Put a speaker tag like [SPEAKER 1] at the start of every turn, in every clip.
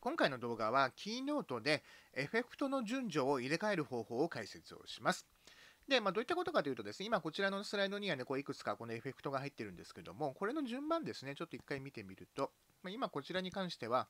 [SPEAKER 1] 今回の動画はキーノートでエフェクトの順序を入れ替える方法を解説をします。で、まあ、どういったことかというとですね、今こちらのスライドにはね、こういくつかこのエフェクトが入ってるんですけども、これの順番ですね、ちょっと一回見てみると、まあ、今こちらに関しては、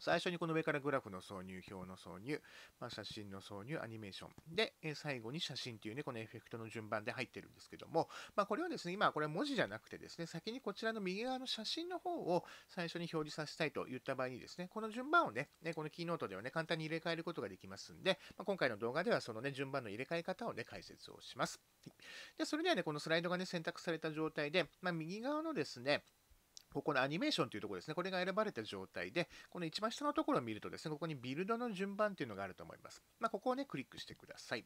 [SPEAKER 1] 最初にこの上からグラフの挿入、表の挿入、まあ、写真の挿入、アニメーション。で、え最後に写真というね、このエフェクトの順番で入ってるんですけども、まあ、これはですね、今これは文字じゃなくてですね、先にこちらの右側の写真の方を最初に表示させたいと言った場合にですね、この順番をね、ねこのキーノートではね、簡単に入れ替えることができますんで、まあ、今回の動画ではそのね、順番の入れ替え方をね、解説をします。で、それではね、このスライドがね、選択された状態で、まあ、右側のですね、ここのアニメーションというところですね、これが選ばれた状態で、この一番下のところを見るとですね、ここにビルドの順番というのがあると思います。まあ、ここをね、クリックしてください。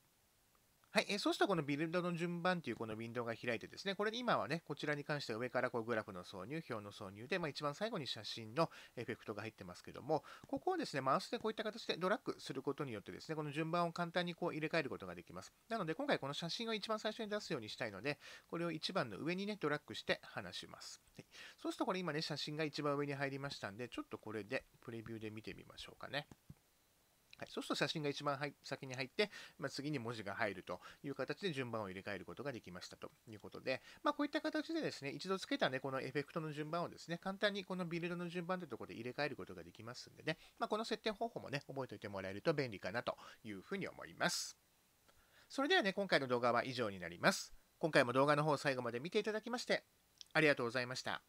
[SPEAKER 1] はい、えそうしたこのビルドの順番というこのウィンドウが開いてですね、これ今はね、こちらに関しては上からこうグラフの挿入、表の挿入で、まあ、一番最後に写真のエフェクトが入ってますけども、ここをですね、マウスでこういった形でドラッグすることによってですね、この順番を簡単にこう入れ替えることができます。なので今回この写真を一番最初に出すようにしたいので、これを一番の上にね、ドラッグして離します。はい、そうするとこれ今ね、写真が一番上に入りましたんで、ちょっとこれでプレビューで見てみましょうかね。そうすると写真が一番先に入って、まあ、次に文字が入るという形で順番を入れ替えることができましたということで、まあ、こういった形でですね、一度つけたね、このエフェクトの順番をですね、簡単にこのビルドの順番というところで入れ替えることができますんでね、まあ、この設定方法もね、覚えておいてもらえると便利かなというふうに思います。それではね、今回の動画は以上になります。今回も動画の方を最後まで見ていただきまして、ありがとうございました。